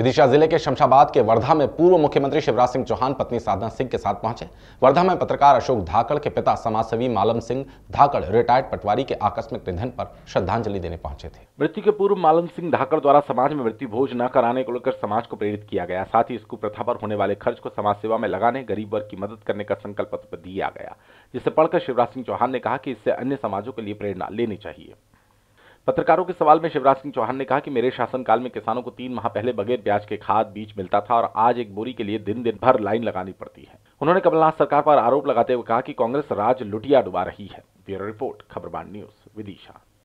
विदिशा जिले के शमशाबाद के वर्धा में पूर्व मुख्यमंत्री शिवराज सिंह चौहान पत्नी साधना सिंह के साथ पहुंचे वर्धा में पत्रकार अशोक धाकड़ के पिता समाजसेवी मालम सिंह धाकड़ रिटायर्ड पटवारी के आकस्मिक निधन पर श्रद्धांजलि देने पहुंचे थे मृत्यु के पूर्व मालम सिंह धाकड़ द्वारा समाज में मृत्यु भोज न कराने को लेकर समाज को प्रेरित किया गया साथ ही इसको प्रथा पर होने वाले खर्च को समाज सेवा में लगाने गरीब वर्ग की मदद करने का संकल्प दिया गया जिसे पढ़कर शिवराज सिंह चौहान ने कहा की इससे अन्य समाजों के लिए प्रेरणा लेनी चाहिए पत्रकारों के सवाल में शिवराज सिंह चौहान ने कहा कि मेरे शासनकाल में किसानों को तीन माह पहले बगैर ब्याज के खाद बीज मिलता था और आज एक बोरी के लिए दिन दिन भर लाइन लगानी पड़ती है उन्होंने कमलनाथ सरकार पर आरोप लगाते हुए कहा कि कांग्रेस राज लुटिया डुबा रही है bureau report Khabarban news Vidisha